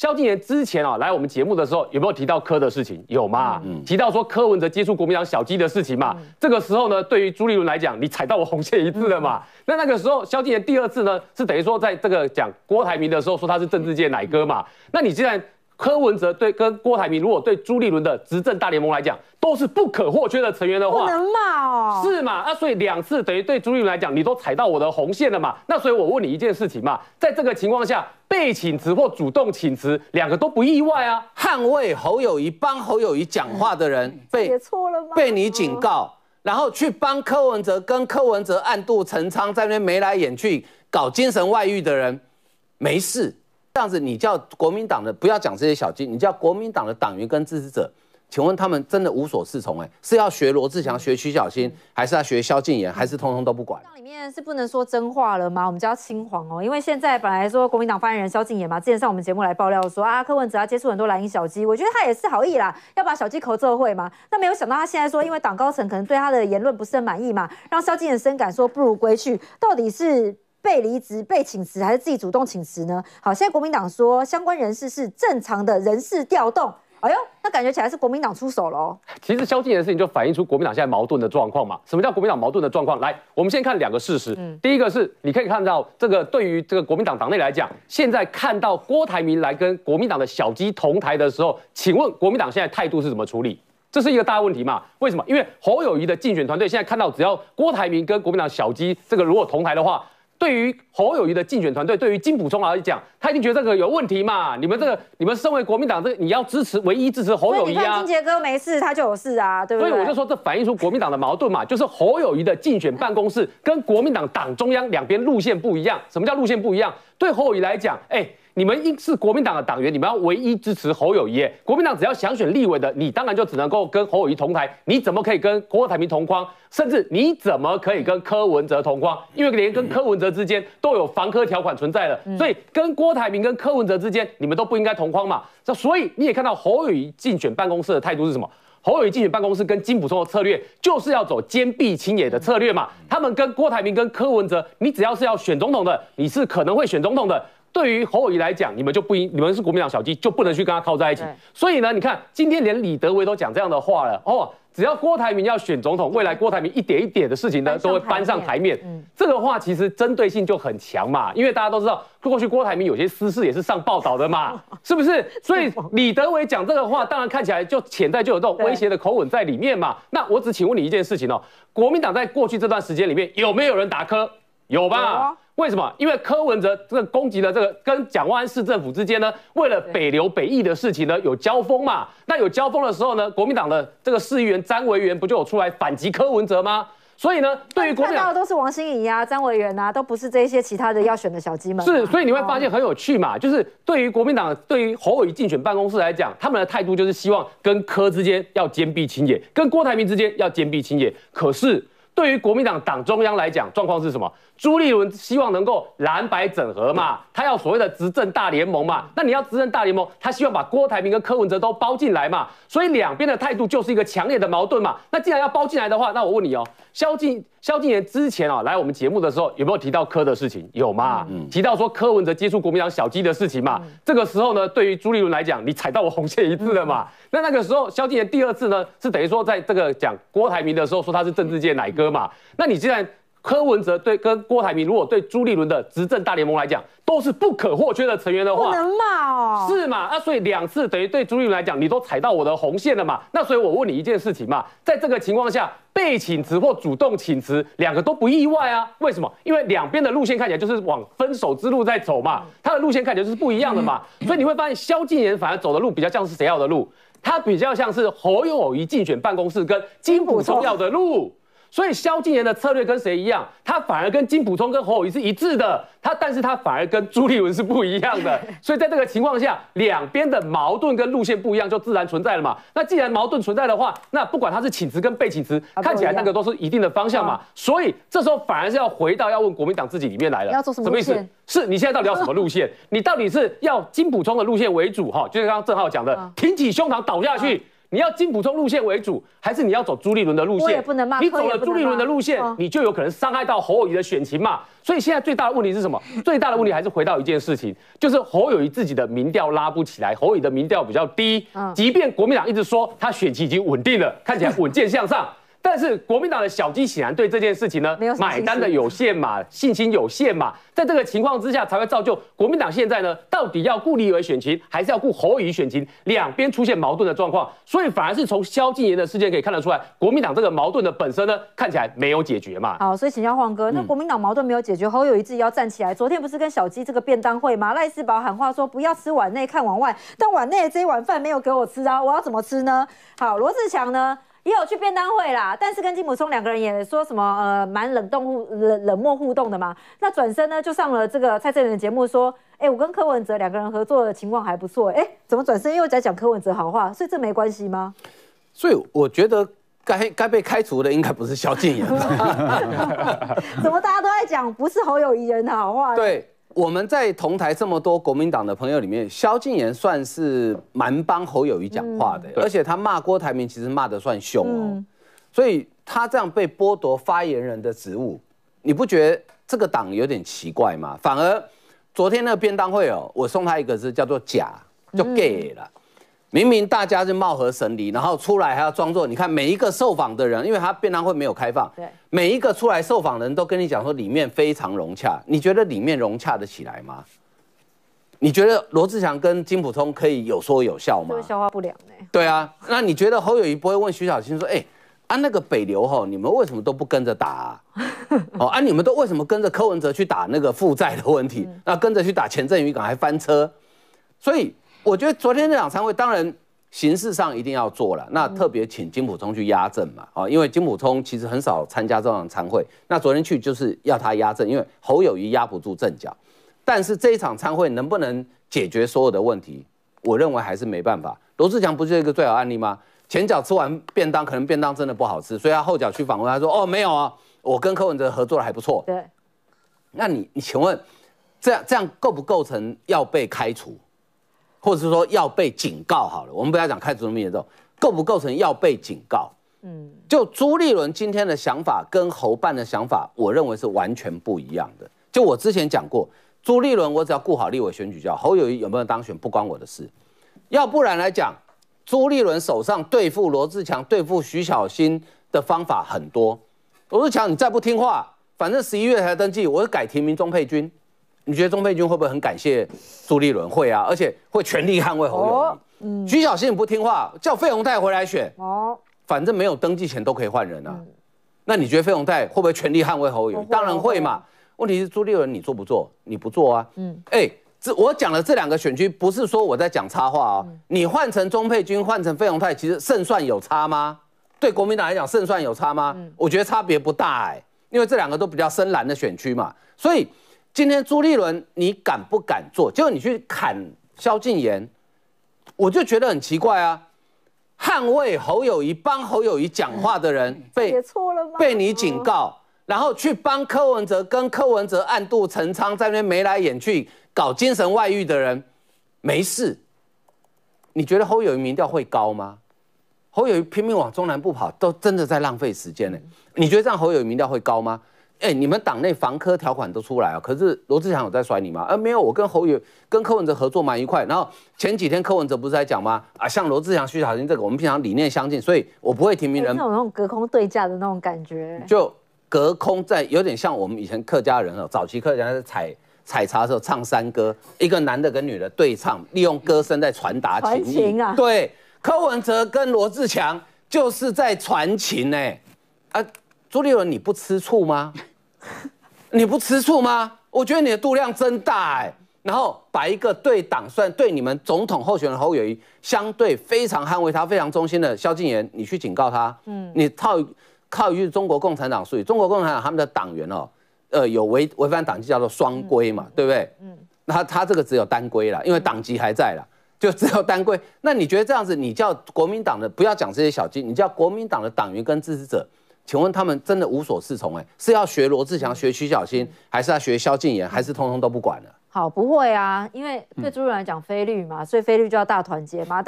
萧敬腾之前啊来我们节目的时候有没有提到柯的事情？有嘛？提到说柯文哲接触国民党小鸡的事情嘛？这个时候呢，对于朱立伦来讲，你踩到我红线一次了嘛？那那个时候萧敬腾第二次呢，是等于说在这个讲郭台铭的时候说他是政治界奶哥嘛？那你既然。柯文哲对跟郭台铭，如果对朱立伦的执政大联盟来讲，都是不可或缺的成员的话，不能骂哦，是嘛？那所以两次等于对朱立伦来讲，你都踩到我的红线了嘛？那所以我问你一件事情嘛，在这个情况下，被请辞或主动请辞，两个都不意外啊。捍卫侯友谊、帮侯友谊讲话的人被写错了吗？被你警告，然后去帮柯文哲跟柯文哲暗度陈仓，在那边眉来眼去、搞精神外遇的人，没事。这样子，你叫国民党的不要讲这些小鸡，你叫国民党的党员跟支持者，请问他们真的无所适从？哎，是要学罗志祥、学徐小新，还是要学萧敬言，还是通通都不管？里面是不能说真话了吗？我们叫青黄哦，因为现在本来说国民党发言人萧敬言嘛，之前上我们节目来爆料说啊，柯文哲要接触很多蓝营小鸡，我觉得他也是好意啦，要把小鸡口这会嘛，那没有想到他现在说，因为党高层可能对他的言论不是很满意嘛，让萧敬言深感说不如归去，到底是？被离职、被请辞，还是自己主动请辞呢？好，现在国民党说相关人士是正常的人事调动。哎呦，那感觉起来是国民党出手了其实萧敬仁的事情就反映出国民党现在矛盾的状况嘛？什么叫国民党矛盾的状况？来，我们先看两个事实。嗯，第一个是你可以看到，这个对于这个国民党党内来讲，现在看到郭台铭来跟国民党的小鸡同台的时候，请问国民党现在态度是怎么处理？这是一个大问题嘛？为什么？因为侯友谊的竞选团队现在看到，只要郭台铭跟国民党小鸡这个如果同台的话，对于侯友谊的竞选团队，对于金普忠来讲，他一定觉得这个有问题嘛？你们这个，你们身为国民党，这你要支持唯一支持侯友谊啊。所以金杰哥没事，他就有事啊，对不对？所以我就说，这反映出国民党的矛盾嘛，就是侯友谊的竞选办公室跟国民党党中央两边路线不一样。什么叫路线不一样？对侯友谊来讲，哎。你们是国民党的党员，你们要唯一支持侯友谊。国民党只要想选立委的，你当然就只能够跟侯友谊同台。你怎么可以跟郭台铭同框？甚至你怎么可以跟柯文哲同框？因为连跟柯文哲之间都有防科条款存在的，所以跟郭台铭跟柯文哲之间，你们都不应该同框嘛。这所以你也看到侯友谊竞选办公室的态度是什么？侯友谊竞选办公室跟金普松的策略就是要走坚壁清野的策略嘛。他们跟郭台铭跟柯文哲，你只要是要选总统的，你是可能会选总统的。对于侯友谊来讲，你们就不应，你们是国民党小弟，就不能去跟他靠在一起。所以呢，你看今天连李德维都讲这样的话了哦。只要郭台铭要选总统，未来郭台铭一点一点的事情呢，都会搬上台面。这个话其实针对性就很强嘛，因为大家都知道过去郭台铭有些私事也是上报道的嘛，是不是？所以李德维讲这个话，当然看起来就潜在就有这种威胁的口吻在里面嘛。那我只请问你一件事情哦，国民党在过去这段时间里面有没有人打科？有吧？为什么？因为柯文哲这个攻击的这个跟蒋万安市政府之间呢，为了北流北翼的事情呢有交锋嘛？那有交锋的时候呢，国民党的这个市议员詹维元不就有出来反击柯文哲吗？所以呢，对于国民党看到的都是王心怡啊、张委员啊，都不是这些其他的要选的小机吗？是，所以你会发现很有趣嘛，就是对于国民党，对于侯友宜竞选办公室来讲，他们的态度就是希望跟柯之间要坚壁清野，跟郭台铭之间要坚壁清野，可是。对于国民党党中央来讲，状况是什么？朱立伦希望能够蓝白整合嘛，他要所谓的执政大联盟嘛。那你要执政大联盟，他希望把郭台铭跟柯文哲都包进来嘛。所以两边的态度就是一个强烈的矛盾嘛。那既然要包进来的话，那我问你哦，萧敬。萧敬腾之前啊来我们节目的时候有没有提到柯的事情？有嘛？提到说柯文哲接触国民党小鸡的事情嘛？这个时候呢，对于朱立伦来讲，你踩到我红线一次了嘛？那那个时候萧敬腾第二次呢，是等于说在这个讲郭台铭的时候说他是政治界奶哥嘛？那你既然。柯文哲对跟郭台铭，如果对朱立伦的执政大联盟来讲，都是不可或缺的成员的话，不能骂哦，是嘛？那所以两次等于对朱立伦来讲，你都踩到我的红线了嘛？那所以我问你一件事情嘛，在这个情况下，被请辞或主动请辞，两个都不意外啊？为什么？因为两边的路线看起来就是往分手之路在走嘛，他的路线看起来就是不一样的嘛，所以你会发现萧敬言反而走的路比较像是谁要的路，他比较像是侯友宜竞选办公室跟金溥聪要的路。所以萧敬腾的策略跟谁一样？他反而跟金普通跟侯友谊是一致的。他，但是他反而跟朱立文是不一样的。所以在这个情况下，两边的矛盾跟路线不一样，就自然存在了嘛。那既然矛盾存在的话，那不管他是请辞跟被请辞，看起来那个都是一定的方向嘛。所以这时候反而是要回到要问国民党自己里面来了。要做什么意思？是你现在到底要什么路线？你到底是要金普通的路线为主哈？就像刚刚郑浩讲的，挺起胸膛倒下去。你要金补充路线为主，还是你要走朱立伦的路线？不能骂。你走了朱立伦的路线，你就有可能伤害到侯友谊的选情嘛。所以现在最大的问题是什么？最大的问题还是回到一件事情，就是侯友谊自己的民调拉不起来，侯友谊的民调比较低。即便国民党一直说他选情已经稳定了，看起来稳健向上。但是国民党的小鸡显然对这件事情呢，买单的有限嘛，信心有限嘛，在这个情况之下才会造就国民党现在呢，到底要顾立维选情，还是要顾侯友选情，两边出现矛盾的状况，所以反而是从萧敬言的事件可以看得出来，国民党这个矛盾的本身呢，看起来没有解决嘛。好，所以请教黄哥，那国民党矛盾没有解决，侯友一自己要站起来，昨天不是跟小鸡这个便当会嘛，赖世宝喊话说不要吃碗内看碗外，但碗内这一碗饭没有给我吃啊，我要怎么吃呢？好，罗志强呢？也有去便当会啦，但是跟金普聪两个人也说什么呃，蛮冷冻互冷冷漠互动的嘛。那转身呢就上了这个蔡正元的节目，说，哎，我跟柯文哲两个人合作的情况还不错。哎，怎么转身又在讲柯文哲好话？所以这没关系吗？所以我觉得该该被开除的应该不是萧敬扬。怎么大家都在讲不是侯友谊人的好话？对。我们在同台这么多国民党的朋友里面，萧敬言算是蛮帮侯友谊讲话的，而且他骂郭台铭其实骂得算凶哦，所以他这样被剥夺发言人的职务，你不觉得这个党有点奇怪吗？反而昨天那个便当会哦，我送他一个字叫做假，就给了。明明大家是貌合神离，然后出来还要装作。你看每一个受访的人，因为他辩论会没有开放，对每一个出来受访人都跟你讲说里面非常融洽。你觉得里面融洽的起来吗？你觉得罗志祥跟金普通可以有说有笑吗？会消化不良哎。对啊，那你觉得侯友谊不会问徐小青说：“哎，啊，那个北流吼，你们为什么都不跟着打？哦，啊你们都为什么跟着柯文哲去打那个负债的问题？那跟着去打钱正宇港还翻车，所以。”我觉得昨天那场参会当然形式上一定要做了，那特别请金普通去压阵嘛，啊，因为金普通其实很少参加这场参会，那昨天去就是要他压阵，因为侯友谊压不住阵脚。但是这一场参会能不能解决所有的问题？我认为还是没办法。罗志祥不是一个最好案例吗？前脚吃完便当，可能便当真的不好吃，所以他后脚去访问，他说：“哦，没有啊，我跟柯文哲合作的还不错。”对。那你你请问，这样这样构不构成要被开除？或者是说要被警告好了，我们不要讲开除名籍这种，构不构成要被警告？嗯，就朱立伦今天的想法跟侯办的想法，我认为是完全不一样的。就我之前讲过，朱立伦我只要顾好立委选举，叫侯友谊有没有当选不关我的事。要不然来讲，朱立伦手上对付罗志强、对付徐小新的方法很多。罗志强你再不听话，反正十一月才登记，我改提名钟佩君。你觉得中佩军会不会很感谢朱立伦？会啊，而且会全力捍卫侯友嗯，徐小新不听话，叫费鸿泰回来选。哦，反正没有登记前都可以换人啊。那你觉得费鸿泰会不会全力捍卫侯友宜？当然会嘛。问题是朱立伦你做不做？你不做啊。嗯，哎，这我讲的这两个选区不是说我在讲插话啊。你换成中配军，换成费鸿泰，其实胜算有差吗？对国民党来讲，胜算有差吗？我觉得差别不大哎，因为这两个都比较深蓝的选区嘛，所以。今天朱立伦，你敢不敢做？结果你去砍萧敬言，我就觉得很奇怪啊！捍卫侯友谊、帮侯友谊讲话的人，被错了吗？被你警告，然后去帮柯文哲，跟柯文哲暗度陈仓，在那边眉来眼去、搞精神外遇的人，没事？你觉得侯友谊民调会高吗？侯友谊拼命往中南部跑，都真的在浪费时间呢。你觉得这样侯友谊民调会高吗？哎，你们党内防科条款都出来啊？可是罗志祥有在甩你吗？而没有，我跟侯友、跟柯文哲合作蛮愉快。然后前几天柯文哲不是在讲吗？啊，像罗志祥、徐小明这个，我们平常理念相近，所以我不会提名人。那种那种隔空对价的那种感觉，就隔空在有点像我们以前客家人哦，早期客家人在采采茶的时候唱山歌，一个男的跟女的对唱，利用歌声在传达情情啊。对，柯文哲跟罗志祥就是在传情哎，啊，朱立伦你不吃醋吗？你不吃醋吗？我觉得你的度量真大哎。然后把一个对党算对你们总统候选人侯友宜相对非常捍卫他非常忠心的萧敬言，你去警告他，嗯，你靠靠一句中国共产党术语，中国共产党他们的党员哦，呃，有违违反党纪叫做双规嘛，对不对？嗯，那他这个只有单规了，因为党籍还在了，就只有单规。那你觉得这样子，你叫国民党的不要讲这些小鸡，你叫国民党的党员跟支持者。请问他们真的无所适从哎？是要学罗志祥、学徐小新，还是要学萧敬言，还是通通都不管了？好，不会啊，因为对中人来讲，菲律嘛，所以菲律就要大团结嘛，